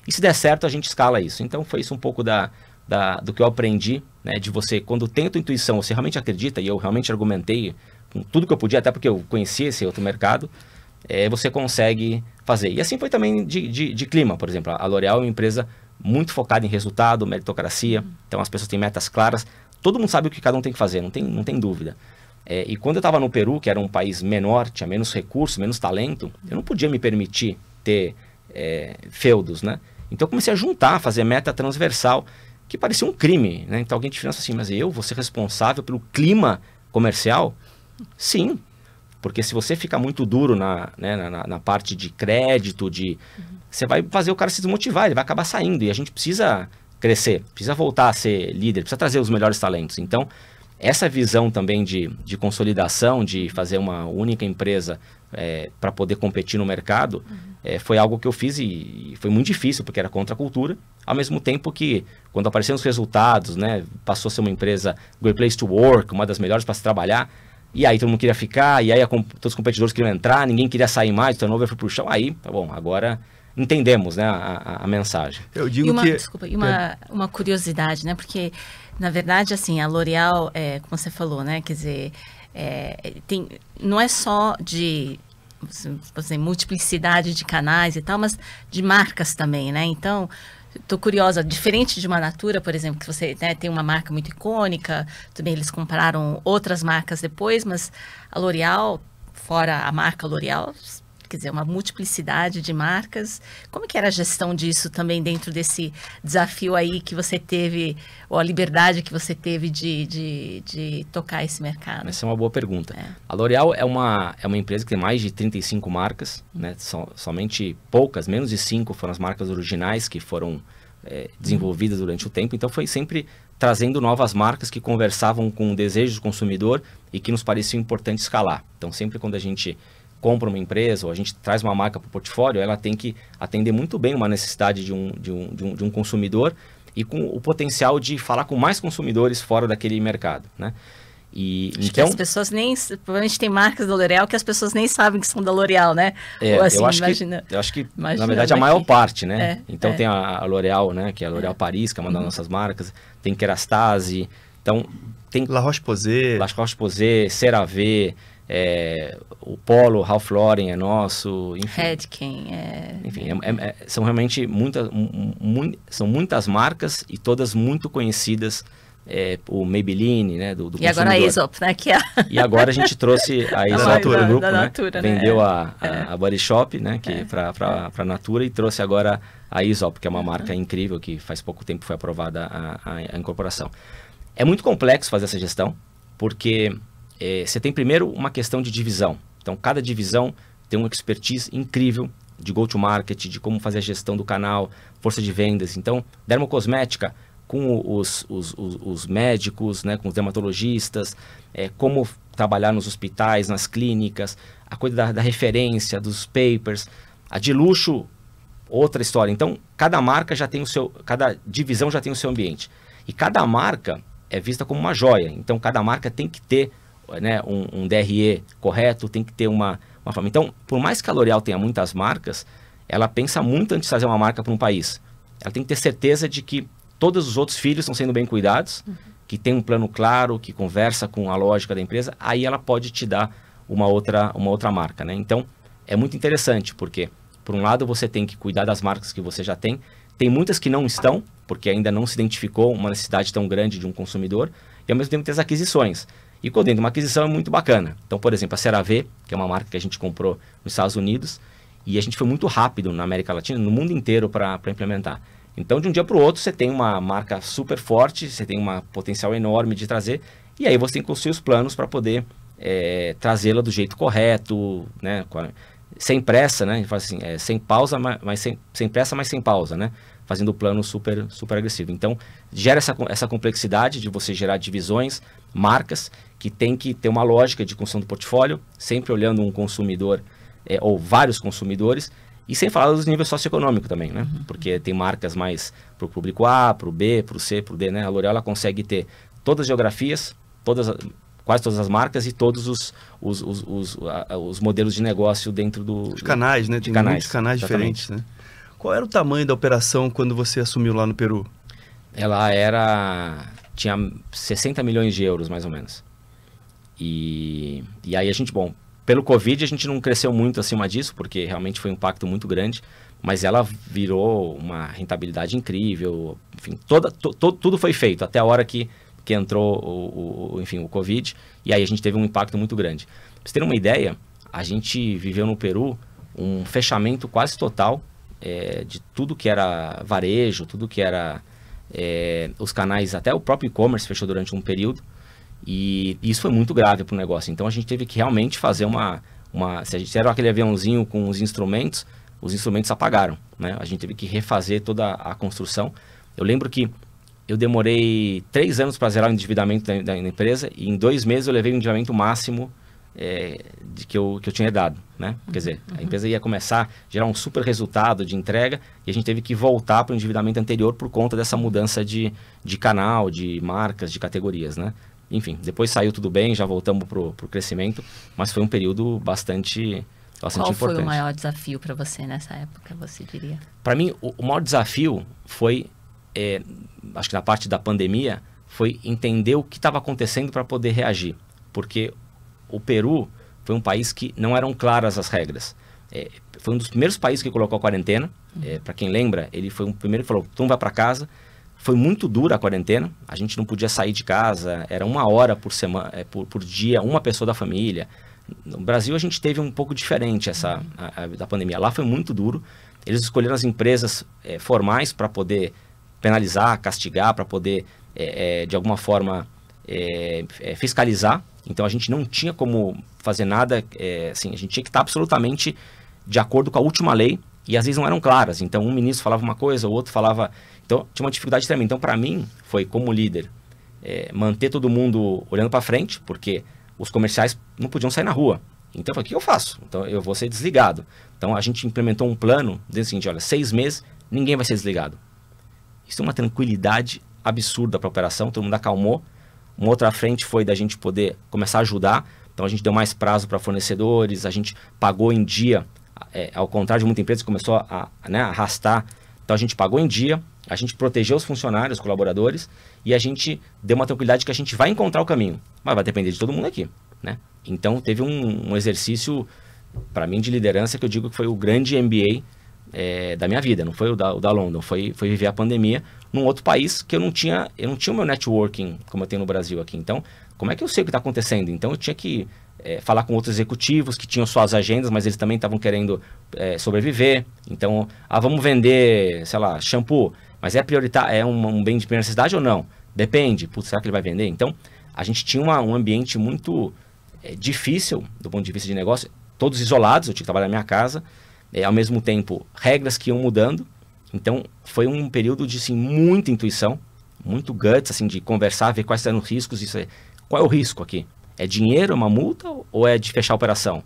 E se der certo, a gente escala isso. Então foi isso um pouco da, da, do que eu aprendi, né, de você, quando tem a tua intuição, você realmente acredita, e eu realmente argumentei com tudo que eu podia, até porque eu conhecia esse outro mercado, é, você consegue fazer. E assim foi também de, de, de clima, por exemplo. A L'Oréal é uma empresa muito focada em resultado, meritocracia, uhum. então as pessoas têm metas claras, todo mundo sabe o que cada um tem que fazer, não tem, não tem dúvida. É, e quando eu estava no Peru, que era um país menor, tinha menos recursos, menos talento, eu não podia me permitir ter é, feudos, né? Então eu comecei a juntar, fazer meta transversal, que parecia um crime, né? Então alguém te financia assim, mas eu vou ser responsável pelo clima comercial? Sim, porque se você ficar muito duro na, né, na, na, parte de crédito, de. Uhum. Você vai fazer o cara se desmotivar, ele vai acabar saindo. E a gente precisa crescer, precisa voltar a ser líder, precisa trazer os melhores talentos. Então, essa visão também de, de consolidação, de fazer uma única empresa é, para poder competir no mercado, uhum. é, foi algo que eu fiz e, e, foi muito difícil, porque era contra a cultura. Ao mesmo tempo que, quando apareceram os resultados, né, passou a ser uma empresa Great Place to Work, uma das melhores para se trabalhar e aí todo mundo queria ficar, e aí a, todos os competidores queriam entrar, ninguém queria sair mais, o então, turnover foi pro chão. Aí, tá bom, agora entendemos né, a, a, mensagem. Eu digo e uma, que... Desculpa, e uma, é. uma curiosidade, né? Porque, na verdade, assim, a L'Oréal, é, como você falou, né? Quer dizer, é, tem, não é só de assim, multiplicidade de canais e tal, mas de marcas também, né? Então, Estou curiosa, diferente de uma Natura, por exemplo, que você né, tem uma marca muito icônica, também eles compraram outras marcas depois, mas a L'Oréal, fora a marca L'Oréal, quer dizer, uma multiplicidade de marcas. Como que era a gestão disso também dentro desse desafio aí que você teve, ou a liberdade que você teve de, de, de tocar esse mercado? Essa é uma boa pergunta. É. A L'Oréal é uma, é uma empresa que tem mais de 35 marcas, uhum. né? somente poucas, menos de 5 foram as marcas originais que foram é, desenvolvidas durante o tempo. Então foi sempre trazendo novas marcas que conversavam com o desejo do consumidor e que nos parecia importante escalar. Então sempre quando a gente compra uma empresa ou a gente traz uma marca para o portfólio, ela tem que atender muito bem uma necessidade de um, de um, de um, de um consumidor e com o potencial de falar com mais consumidores fora daquele mercado, né? E, Acho então, as pessoas nem. Provavelmente tem marcas da L'Oréal que as pessoas nem sabem que são da L'Oréal, né? É, Ou assim, eu acho imagina, que, eu acho que na verdade, a né? maior parte, né? É, então é. tem a, a L'Oréal, né? Que é a é. L'Oréal Paris, que é uma das uhum. nossas marcas. Tem Kerastase. Então, tem. La Roche-Posay. La Roche-Posay, CeraVe. É, o Polo, Ralph Lauren é nosso, enfim. Redken, é... Enfim, é, é, é são realmente muitas, são muitas marcas e todas muito conhecidas. É, o Maybelline, né, do, do E agora a Aesop, né, que é... E agora a gente trouxe a Aesop Natura, da, grupo, da, da né? Natura, né? Vendeu a, a, é. a, Body Shop, né, que é. para a Natura e trouxe agora a Aesop, que é uma uhum. marca incrível que faz pouco tempo foi aprovada a, a, a incorporação. É muito complexo fazer essa gestão, porque é, você tem primeiro uma questão de divisão. Então, cada divisão tem uma expertise incrível de go-to-market, de como fazer a gestão do canal, força de vendas. Então, dermocosmética com os, os, os, os médicos, né, com os dermatologistas, é, como trabalhar nos hospitais, nas clínicas, a coisa da, da referência, dos papers, a de luxo, outra história. Então, cada marca já tem o seu, cada divisão já tem o seu ambiente. E cada marca é vista como uma joia. Então, cada marca tem que ter é, né, um, um DRE correto, tem que ter uma, uma forma. Então, por mais que a L'Oréal tenha muitas marcas, ela pensa muito antes de fazer uma marca para um país. Ela tem que ter certeza de que todos os outros filhos estão sendo bem cuidados, uhum. que tem um plano claro, que conversa com a lógica da empresa, aí ela pode te dar uma outra, uma outra marca, né? Então, é muito interessante, porque por um lado você tem que cuidar das marcas que você já tem, tem muitas que não estão, porque ainda não se identificou uma necessidade tão grande de um consumidor, e ao mesmo tempo tem as aquisições. E quando entra uma aquisição é muito bacana. Então, por exemplo, a CeraVe, que é uma marca que a gente comprou nos Estados Unidos, e a gente foi muito rápido na América Latina, no mundo inteiro, para implementar. Então, de um dia para o outro, você tem uma marca super forte, você tem um potencial enorme de trazer, e aí você tem que construir os planos para poder é, trazê-la do jeito correto, né? sem pressa, né? assim, é, sem pausa, mas sem, sem pressa, mas sem pausa, né? Fazendo o plano super, super agressivo. Então, gera essa, essa complexidade de você gerar divisões, marcas que tem que ter uma lógica de construção do portfólio, sempre olhando um consumidor é, ou vários consumidores, e sem falar dos níveis socioeconômicos também, né? Uhum. Porque tem marcas mais para o público A, para o B, para o C, para o D, né? A L'Oréal consegue ter todas as geografias, todas, quase todas as marcas e todos os, os, os, os, os modelos de negócio dentro do... Os canais, né? Tem canais, muitos canais exatamente. diferentes, né? Qual era o tamanho da operação quando você assumiu lá no Peru? Ela era tinha 60 milhões de euros, mais ou menos. E, e aí a gente, bom, pelo Covid a gente não cresceu muito acima disso, porque realmente foi um impacto muito grande, mas ela virou uma rentabilidade incrível, enfim, toda, to, to, tudo foi feito até a hora que, que entrou o, o, enfim, o Covid, e aí a gente teve um impacto muito grande. Pra você ter uma ideia, a gente viveu no Peru um fechamento quase total é, de tudo que era varejo, tudo que era é, os canais, até o próprio e-commerce fechou durante um período. E isso foi muito grave para o negócio. Então a gente teve que realmente fazer uma, uma. Se a gente era aquele aviãozinho com os instrumentos, os instrumentos apagaram. Né? A gente teve que refazer toda a construção. Eu lembro que eu demorei três anos para zerar o endividamento da, da, empresa e em dois meses eu levei o endividamento máximo é, de que eu, que eu tinha dado, né? Uhum, Quer dizer, uhum. a empresa ia começar a gerar um super resultado de entrega e a gente teve que voltar para o endividamento anterior por conta dessa mudança de, de canal, de marcas, de categorias, né? Enfim, depois saiu tudo bem, já voltamos para o crescimento, mas foi um período bastante, bastante Qual importante. Qual foi o maior desafio para você nessa época, você diria? Para mim, o, o, maior desafio foi, é, acho que na parte da pandemia, foi entender o que estava acontecendo para poder reagir. Porque o Peru foi um país que não eram claras as regras. É, foi um dos primeiros países que colocou a quarentena. É, para quem lembra, ele foi o um primeiro que falou: então vai para casa. Foi muito dura a quarentena. A gente não podia sair de casa. Era uma hora por semana, é, por, por dia, uma pessoa da família. No Brasil a gente teve um pouco diferente essa a, a, da pandemia. Lá foi muito duro. Eles escolheram as empresas é, formais para poder penalizar, castigar, para poder é, é, de alguma forma fiscalizar então a gente não tinha como fazer nada, é, assim, a gente tinha que estar absolutamente de acordo com a última lei e às vezes não eram claras. Então um ministro falava uma coisa, o outro falava. Então tinha uma dificuldade tremenda. Então para mim foi como líder é, manter todo mundo olhando para frente, porque os comerciais não podiam sair na rua. Então eu falei, o que eu faço? Então eu vou ser desligado. Então a gente implementou um plano dizendo seguinte, olha, seis meses ninguém vai ser desligado. Isso é uma tranquilidade absurda para a operação, todo mundo acalmou uma outra frente foi da gente poder começar a ajudar. Então a gente deu mais prazo para fornecedores, a gente pagou em dia, é, ao contrário de muita empresa que começou a, né, arrastar. Então a gente pagou em dia, a gente protegeu os funcionários, os colaboradores e a gente deu uma tranquilidade que a gente vai encontrar o caminho, mas vai depender de todo mundo aqui, né? Então teve um, um exercício para mim de liderança que eu digo que foi o grande MBA é, da minha vida, não foi o da, o da London, foi, foi viver a pandemia, num outro país que eu não tinha, eu não tinha o meu networking como eu tenho no Brasil aqui. Então, como é que eu sei o que está acontecendo? Então, eu tinha que é, falar com outros executivos que tinham suas agendas, mas eles também estavam querendo é, sobreviver. Então, ah, vamos vender, sei lá, shampoo, mas é prioritar, é um, um, bem de primeira necessidade ou não? Depende. Putz, será que ele vai vender? Então, a gente tinha uma, um ambiente muito é, difícil do ponto de vista de negócio, todos isolados, eu tinha que trabalhar na minha casa, ao mesmo tempo, regras que iam mudando. Então, foi um período de assim, muita intuição, muito guts, assim, de conversar, ver quais eram os riscos. Isso é, qual é o risco aqui? É dinheiro, uma multa ou é de fechar a operação?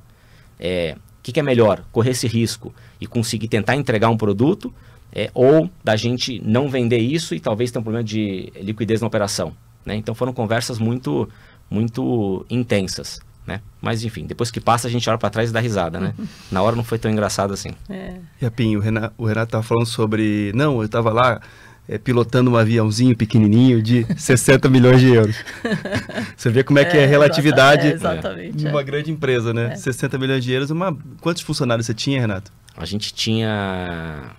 É, o que, que, é melhor? Correr esse risco e conseguir tentar entregar um produto é, ou da gente não vender isso e talvez ter um problema de liquidez na operação? Né? Então foram conversas muito, muito intensas. Né? Mas enfim, depois que passa a gente olha para trás e dá risada, né? Uhum. Na hora não foi tão engraçado assim. É. E a o Renato, o Renato tava falando sobre, não, eu tava lá é, pilotando um aviãozinho pequenininho de 60 milhões de euros. Você vê como é, é que é a relatividade de é, uma é. grande empresa, né? É. 60 milhões de euros, uma... quantos funcionários você tinha, Renato? A gente tinha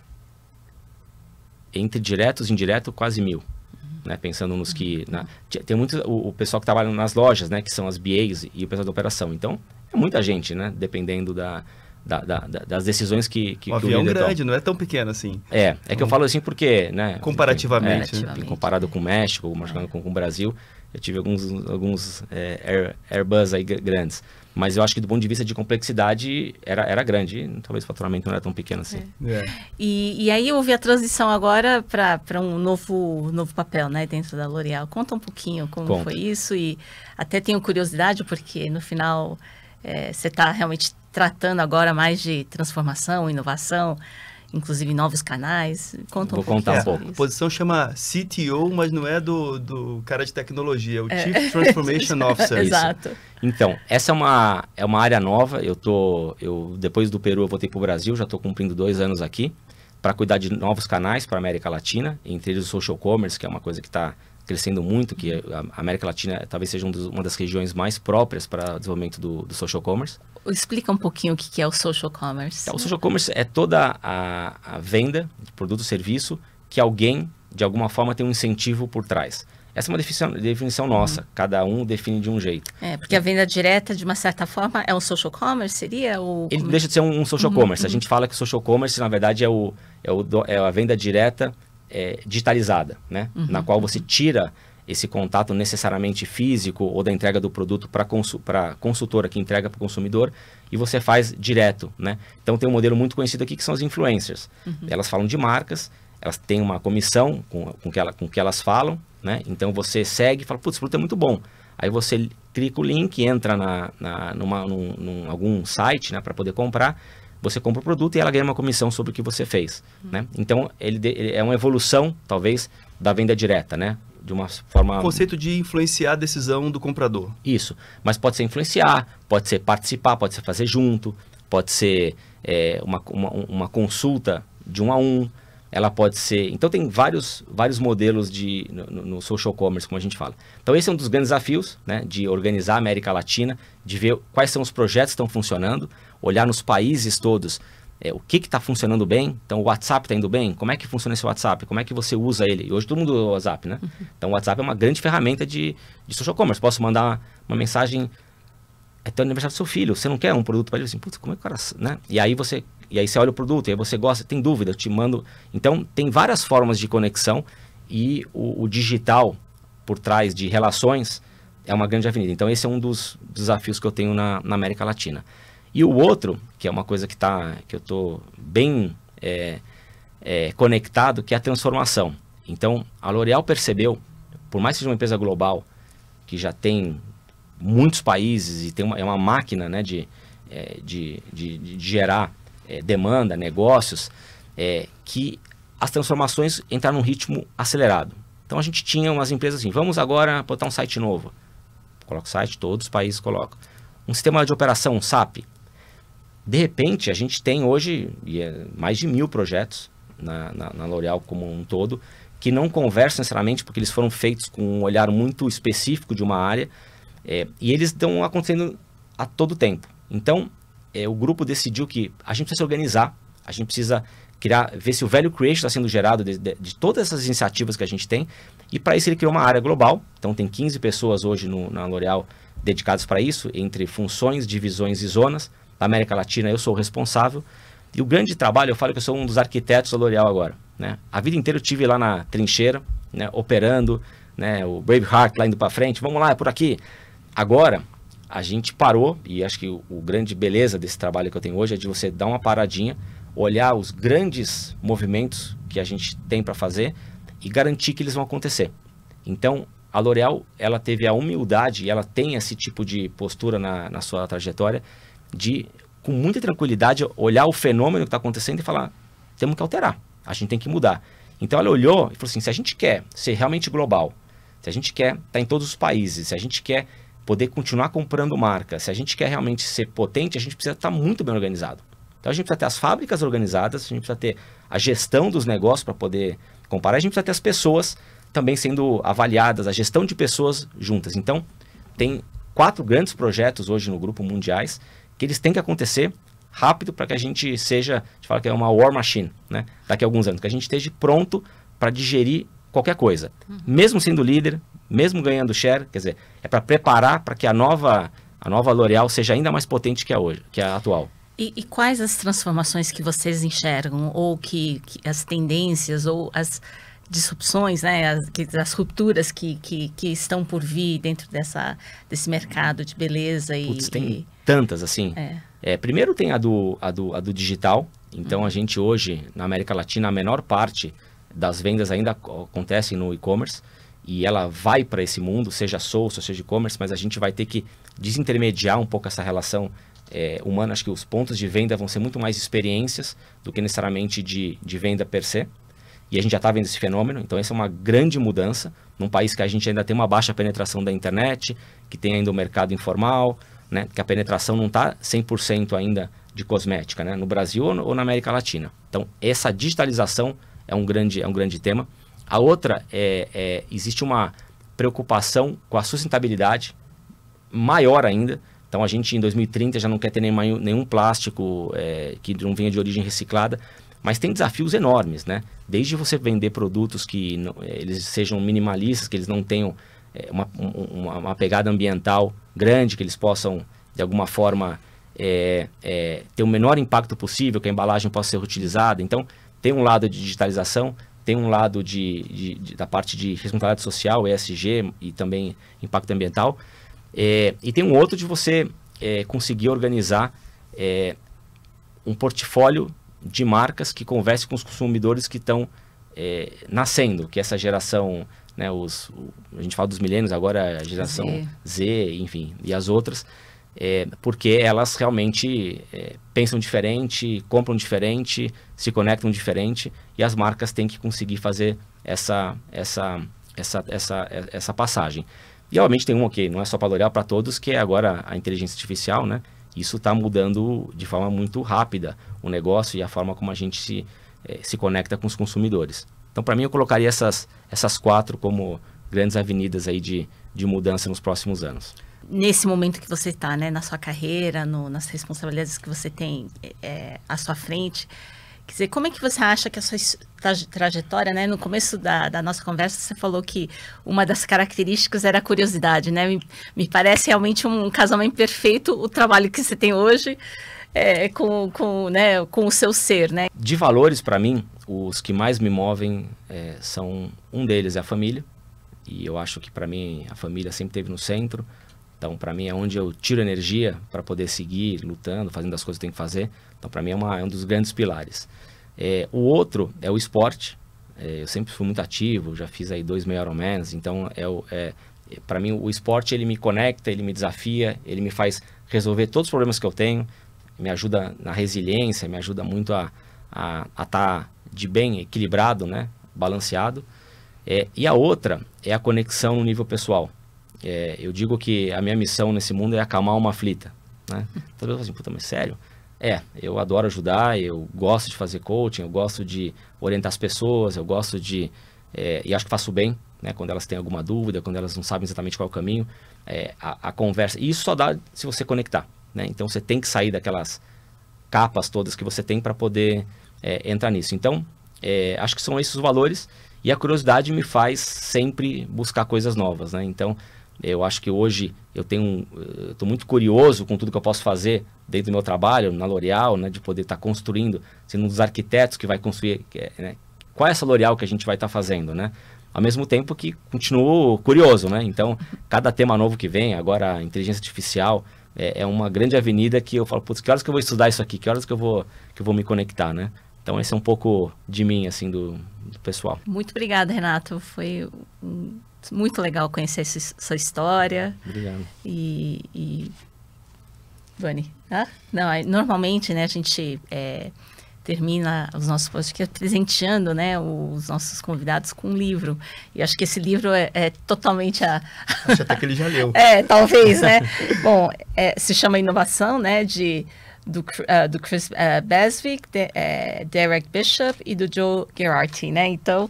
entre diretos e indiretos quase mil né? Pensando nos que... Na, tem muito o, o, pessoal que trabalha nas lojas, né? Que são as BAs e o pessoal da operação. Então, é muita gente, né? Dependendo da... Da, da, das decisões que, que, que o avião grande, toma. não é tão pequeno assim. É, é que eu falo assim porque, né? Comparativamente. É, né? Comparado com o México, é. com, com o Brasil, eu tive alguns, alguns é, Air, Airbus aí grandes. Mas eu acho que do ponto de vista de complexidade era, era grande. Talvez o faturamento não era tão pequeno assim. É. É. E, e aí houve a transição agora para um novo, novo papel né, dentro da L'Oréal. Conta um pouquinho como Conta. foi isso. E até tenho curiosidade, porque no final é, você está realmente tratando agora mais de transformação, inovação, inclusive novos canais. Conta um Vou contar um pouco. a posição chama CTO, mas não é do, do cara de tecnologia, é o é. Chief Transformation Officer. É Exato. Então, essa é uma, é uma área nova. Eu tô, eu depois do Peru eu voltei para o Brasil, já estou cumprindo dois anos aqui para cuidar de novos canais para a América Latina, entre eles o social commerce, que é uma coisa que está crescendo muito, que a América Latina talvez seja um dos, uma das regiões mais próprias para desenvolvimento do, do, social commerce. Explica um pouquinho o que é o social commerce. Então, o social commerce é toda a, a venda de produto ou serviço que alguém, de alguma forma, tem um incentivo por trás. Essa é uma definição, definição uhum. nossa, uhum. cada um define de um jeito. É, porque a venda direta, de uma certa forma, é um social commerce, seria o... Ele deixa de ser um, um social uhum. commerce. A uhum. gente fala que o social commerce, na verdade, é, o, é, o, é a venda direta é, digitalizada, né? Uhum. Na qual você uhum. tira esse contato necessariamente físico ou da entrega do produto para consu a consultora que entrega para o consumidor e você faz direto, né? Então tem um modelo muito conhecido aqui que são as influencers. Uhum. Elas falam de marcas, elas têm uma comissão com, com, que, ela, com que elas falam, né? Então você segue e fala, putz, esse produto é muito bom. Aí você clica o link, entra na, na, numa, num, num algum site né, para poder comprar, você compra o produto e ela ganha uma comissão sobre o que você fez, uhum. né? Então, ele, ele é uma evolução, talvez, da venda direta, né? de uma forma. O conceito de influenciar a decisão do comprador. Isso. Mas pode ser influenciar, pode ser participar, pode ser fazer junto, pode ser é, uma, uma, uma, consulta de um a um. Ela pode ser. Então, tem vários, vários modelos de, no, no, social commerce, como a gente fala. Então, esse é um dos grandes desafios né, de organizar a América Latina, de ver quais são os projetos que estão funcionando, olhar nos países todos é, o que está funcionando bem. Então, o WhatsApp está indo bem? Como é que funciona esse WhatsApp? Como é que você usa ele? Hoje todo mundo usa o WhatsApp, né? Uhum. Então, o WhatsApp é uma grande ferramenta de, de social commerce. Posso mandar uma, mensagem... até o aniversário do seu filho, você não quer um produto para ele? Assim, putz, como é que o cara... Né? E aí você... E aí você olha o produto, e aí você gosta, tem dúvida, eu te mando... Então, tem várias formas de conexão e o, o digital por trás de relações é uma grande avenida. Então, esse é um dos desafios que eu tenho na, na América Latina. E o outro, que é uma coisa que, tá, que eu estou bem é, é, conectado, que é a transformação. Então, a L'Oréal percebeu, por mais que seja uma empresa global, que já tem muitos países e tem uma, é uma máquina né, de, é, de, de, de gerar é, demanda, negócios, é, que as transformações entraram num ritmo acelerado. Então a gente tinha umas empresas assim, vamos agora botar um site novo. Coloca o site, todos os países colocam. Um sistema de operação, um SAP, de repente, a gente tem hoje é mais de mil projetos na, na, na L'Oréal como um todo, que não conversam necessariamente porque eles foram feitos com um olhar muito específico de uma área é, e eles estão acontecendo a todo tempo. Então, é, o grupo decidiu que a gente precisa se organizar, a gente precisa criar, ver se o velho creation está sendo gerado de, de, de todas essas iniciativas que a gente tem. E para isso ele criou uma área global, então tem 15 pessoas hoje no, na L'Oréal dedicadas para isso, entre funções, divisões e zonas da América Latina, eu sou o responsável. E o grande trabalho, eu falo que eu sou um dos arquitetos da L'Oréal agora. Né? A vida inteira eu tive lá na trincheira, né? operando, né? o Braveheart lá indo para frente, vamos lá, é por aqui. Agora, a gente parou, e acho que o, o, grande beleza desse trabalho que eu tenho hoje é de você dar uma paradinha, olhar os grandes movimentos que a gente tem para fazer e garantir que eles vão acontecer. Então, a L'Oréal, ela teve a humildade, ela tem esse tipo de postura na, na sua trajetória, de, com muita tranquilidade, olhar o fenômeno que está acontecendo e falar: temos que alterar, a gente tem que mudar. Então ela olhou e falou assim: se a gente quer ser realmente global, se a gente quer estar tá em todos os países, se a gente quer poder continuar comprando marca, se a gente quer realmente ser potente, a gente precisa estar tá muito bem organizado. Então a gente precisa ter as fábricas organizadas, a gente precisa ter a gestão dos negócios para poder comparar, a gente precisa ter as pessoas também sendo avaliadas, a gestão de pessoas juntas. Então, tem quatro grandes projetos hoje no grupo mundiais que eles têm que acontecer rápido para que a gente seja, a gente fala que é uma war machine, né? Daqui a alguns anos, que a gente esteja pronto para digerir qualquer coisa. Uhum. Mesmo sendo líder, mesmo ganhando share, quer dizer, é para preparar para que a nova, a nova L'Oréal seja ainda mais potente que a hoje, que a atual. E, e, quais as transformações que vocês enxergam, ou que, que as tendências, ou as disrupções, né, as, as rupturas que, que, que, estão por vir dentro dessa, desse mercado de beleza e... tem... e tantas assim. É. É, primeiro tem a do, a do, a do digital. Então, uhum. a gente hoje, na América Latina, a menor parte das vendas ainda acontecem no e-commerce. E ela vai para esse mundo, seja social, seja e-commerce, mas a gente vai ter que desintermediar um pouco essa relação é, humana. Acho que os pontos de venda vão ser muito mais experiências do que necessariamente de, de venda per se. E a gente já está vendo esse fenômeno, então essa é uma grande mudança num país que a gente ainda tem uma baixa penetração da internet, que tem ainda o mercado informal, né? Que a penetração não está 100% ainda de cosmética, né? No Brasil ou, na América Latina. Então, essa digitalização é um grande, é um grande tema. A outra é, é existe uma preocupação com a sustentabilidade maior ainda. Então, a gente em 2030 já não quer ter nenhum, nenhum plástico é, que não venha de origem reciclada. Mas tem desafios enormes, né? Desde você vender produtos que não, eles sejam minimalistas, que eles não tenham é, uma, uma, uma, pegada ambiental grande, que eles possam, de alguma forma, é, é, ter o menor impacto possível, que a embalagem possa ser reutilizada. Então, tem um lado de digitalização, tem um lado de, de, de da parte de responsabilidade social, ESG e também impacto ambiental. É, e tem um outro de você é, conseguir organizar é, um portfólio de marcas que converse com os consumidores que estão nascendo, que essa geração né, os, o, a gente fala dos milênios agora, a geração Z, Z enfim, e as outras, é, porque elas realmente é, pensam diferente, compram diferente, se conectam diferente e as marcas têm que conseguir fazer essa essa essa essa essa passagem. E obviamente tem um ok, não é só para L'Oréal, para todos, que é agora a inteligência artificial, né? Isso está mudando de forma muito rápida o negócio e a forma como a gente se, é, se conecta com os consumidores. Então, para mim, eu colocaria essas, essas quatro como grandes avenidas aí de, de mudança nos próximos anos. Nesse momento que você está, né, na sua carreira, no, nas responsabilidades que você tem é, à sua frente, Quer dizer, como é que você acha que a sua trajetória, né? No começo da, da, nossa conversa, você falou que uma das características era a curiosidade, né? Me, me parece realmente um casamento perfeito o trabalho que você tem hoje é, com, com, né, com o seu ser, né? De valores, para mim, os que mais me movem é, são um deles é a família e eu acho que para mim a família sempre teve no centro então para mim é onde eu tiro energia para poder seguir lutando fazendo as coisas que eu tenho que fazer então para mim é, uma, é, um dos grandes pilares é, o outro é o esporte é, eu sempre fui muito ativo já fiz aí dois meio Ironmans então é, é para mim o esporte ele me conecta ele me desafia ele me faz resolver todos os problemas que eu tenho me ajuda na resiliência me ajuda muito a a estar de bem equilibrado, né? balanceado. É, e a outra é a conexão no nível pessoal. É, eu digo que a minha missão nesse mundo é acalmar uma aflita. Né? Talvez então, assim, puta, mas sério? É, eu adoro ajudar, eu gosto de fazer coaching, eu gosto de orientar as pessoas, eu gosto de. É, e acho que faço bem, né? Quando elas têm alguma dúvida, quando elas não sabem exatamente qual é o caminho, é, a, a, conversa. E isso só dá se você conectar, né? Então você tem que sair daquelas capas todas que você tem para poder é, entrar nisso. Então, é, acho que são esses os valores e a curiosidade me faz sempre buscar coisas novas, né? Então, eu acho que hoje eu tenho, estou muito curioso com tudo que eu posso fazer dentro do meu trabalho na L'Oréal, né? De poder estar tá construindo, sendo um dos arquitetos que vai construir, é, né? Qual é essa L'Oréal que a gente vai estar tá fazendo, né? Ao mesmo tempo que continuo curioso, né? Então, cada tema novo que vem, agora inteligência artificial, é, é uma grande avenida que eu falo, putz, que horas que eu vou estudar isso aqui? Que horas que eu vou, que eu vou me conectar, né? Então esse é um pouco de mim, assim, do, do pessoal. Muito obrigada, Renato. Foi muito legal conhecer essa, sua história. Obrigado. E, e... Vani, ah? não, normalmente, né, a gente é, termina os nossos podcasts é presenteando, né, os nossos convidados com um livro. E acho que esse livro é, é totalmente a... Acho até que ele já leu. é, talvez, né? Bom, é, se chama Inovação, né, de do, uh, do Chris uh, Beswick, de, uh, Derek Bishop e do Joe Gerardi, né? Então,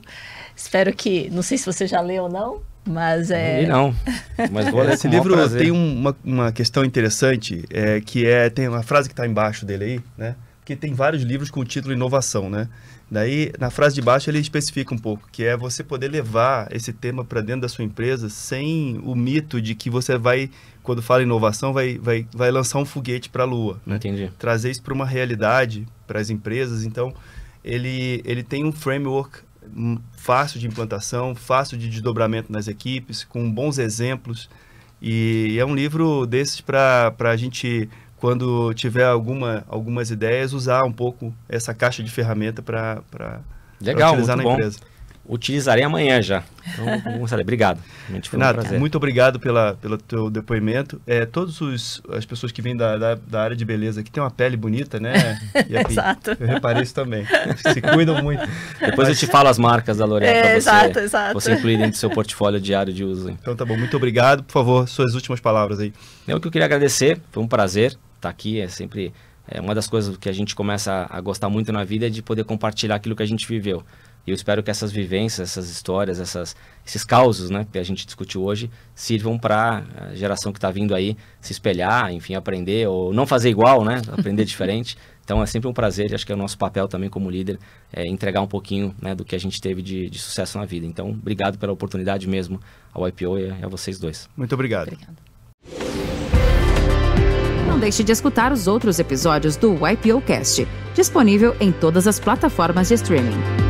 espero que. Não sei se você já leu ou não, mas é. E eh, não. Mas vou ler Esse livro prazer. tem uma, uma questão interessante, é, que é. Tem uma frase que está embaixo dele aí, né? Porque tem vários livros com o título Inovação, né? Daí, na frase de baixo, ele especifica um pouco, que é você poder levar esse tema para dentro da sua empresa sem o mito de que você vai, quando fala inovação, vai, vai, vai lançar um foguete para a lua. Né? Entendi. Trazer isso para uma realidade, para as empresas. Então, ele, ele tem um framework hum, fácil de implantação, fácil de desdobramento nas equipes, com bons exemplos. E é um livro desses para a gente quando tiver alguma, algumas ideias, usar um pouco essa caixa de ferramenta para utilizar na bom. empresa. Utilizarei amanhã já. Então, Gonçalo, obrigado. Renato, um muito obrigado pela, pelo teu depoimento. É, todas as pessoas que vêm da, da, da, área de beleza que tem uma pele bonita, né? exato. Eu reparei isso também. Se cuidam muito. Depois Mas... eu te falo as marcas da L'Oréal é, para você, exato, exato. você incluir dentro do seu portfólio diário de uso. Então tá bom, muito obrigado. Por favor, suas últimas palavras aí. Eu é que eu queria agradecer, foi um prazer tá aqui, é sempre é uma das coisas que a gente começa a, a gostar muito na vida é de poder compartilhar aquilo que a gente viveu. E eu espero que essas vivências, essas histórias, essas, esses causos né, que a gente discutiu hoje sirvam para a eh, geração que está vindo aí se espelhar, enfim, aprender ou não fazer igual, né? Aprender diferente. Então é sempre um prazer, acho que é o nosso papel também como líder é entregar um pouquinho né, do que a gente teve de, de, sucesso na vida. Então, obrigado pela oportunidade mesmo ao IPO e a, vocês dois. Muito obrigado não deixe de escutar os outros episódios do YPO Cast, disponível em todas as plataformas de streaming.